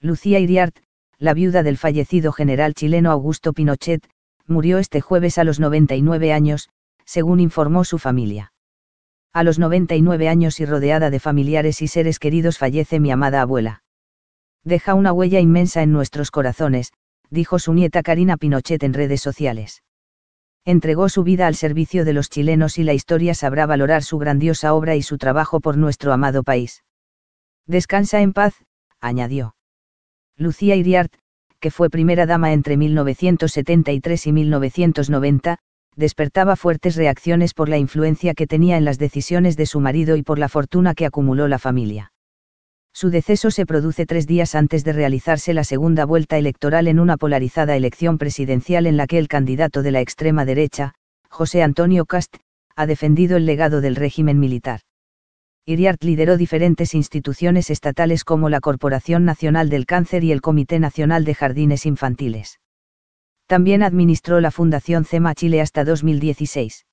Lucía Iriart, la viuda del fallecido general chileno Augusto Pinochet, murió este jueves a los 99 años, según informó su familia. A los 99 años y rodeada de familiares y seres queridos fallece mi amada abuela. Deja una huella inmensa en nuestros corazones, dijo su nieta Karina Pinochet en redes sociales. Entregó su vida al servicio de los chilenos y la historia sabrá valorar su grandiosa obra y su trabajo por nuestro amado país. Descansa en paz, añadió. Lucía Iriart, que fue primera dama entre 1973 y 1990, despertaba fuertes reacciones por la influencia que tenía en las decisiones de su marido y por la fortuna que acumuló la familia. Su deceso se produce tres días antes de realizarse la segunda vuelta electoral en una polarizada elección presidencial en la que el candidato de la extrema derecha, José Antonio Cast, ha defendido el legado del régimen militar. Iriart lideró diferentes instituciones estatales como la Corporación Nacional del Cáncer y el Comité Nacional de Jardines Infantiles. También administró la Fundación CEMA Chile hasta 2016.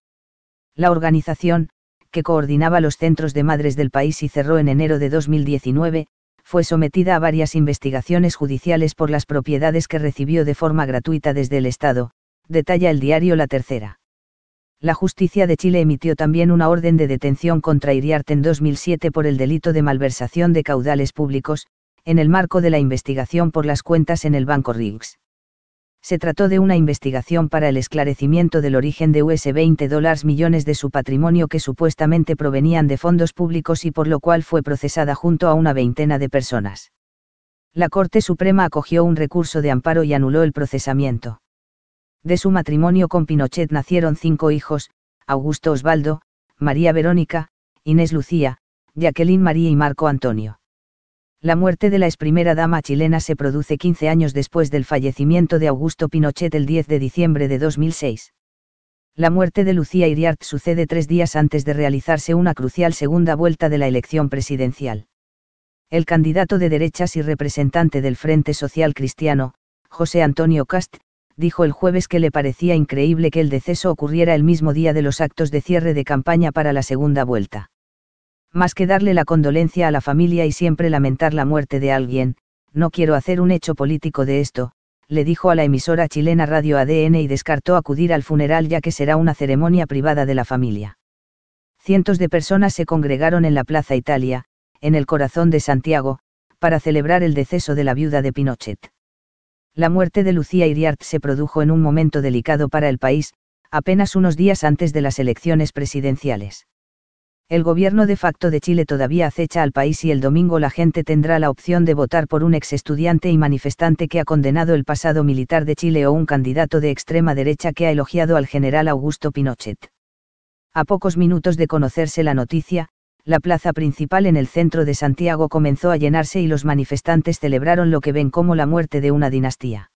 La organización, que coordinaba los centros de madres del país y cerró en enero de 2019, fue sometida a varias investigaciones judiciales por las propiedades que recibió de forma gratuita desde el Estado, detalla el diario La Tercera la justicia de Chile emitió también una orden de detención contra Iriarte en 2007 por el delito de malversación de caudales públicos, en el marco de la investigación por las cuentas en el Banco Riggs. Se trató de una investigación para el esclarecimiento del origen de US$20 millones de su patrimonio que supuestamente provenían de fondos públicos y por lo cual fue procesada junto a una veintena de personas. La Corte Suprema acogió un recurso de amparo y anuló el procesamiento. De su matrimonio con Pinochet nacieron cinco hijos, Augusto Osvaldo, María Verónica, Inés Lucía, Jacqueline María y Marco Antonio. La muerte de la ex primera dama chilena se produce 15 años después del fallecimiento de Augusto Pinochet el 10 de diciembre de 2006. La muerte de Lucía Iriart sucede tres días antes de realizarse una crucial segunda vuelta de la elección presidencial. El candidato de derechas y representante del Frente Social Cristiano, José Antonio Cast, dijo el jueves que le parecía increíble que el deceso ocurriera el mismo día de los actos de cierre de campaña para la segunda vuelta. Más que darle la condolencia a la familia y siempre lamentar la muerte de alguien, no quiero hacer un hecho político de esto, le dijo a la emisora chilena Radio ADN y descartó acudir al funeral ya que será una ceremonia privada de la familia. Cientos de personas se congregaron en la Plaza Italia, en el corazón de Santiago, para celebrar el deceso de la viuda de Pinochet. La muerte de Lucía Iriart se produjo en un momento delicado para el país, apenas unos días antes de las elecciones presidenciales. El gobierno de facto de Chile todavía acecha al país y el domingo la gente tendrá la opción de votar por un ex estudiante y manifestante que ha condenado el pasado militar de Chile o un candidato de extrema derecha que ha elogiado al general Augusto Pinochet. A pocos minutos de conocerse la noticia, la plaza principal en el centro de Santiago comenzó a llenarse y los manifestantes celebraron lo que ven como la muerte de una dinastía.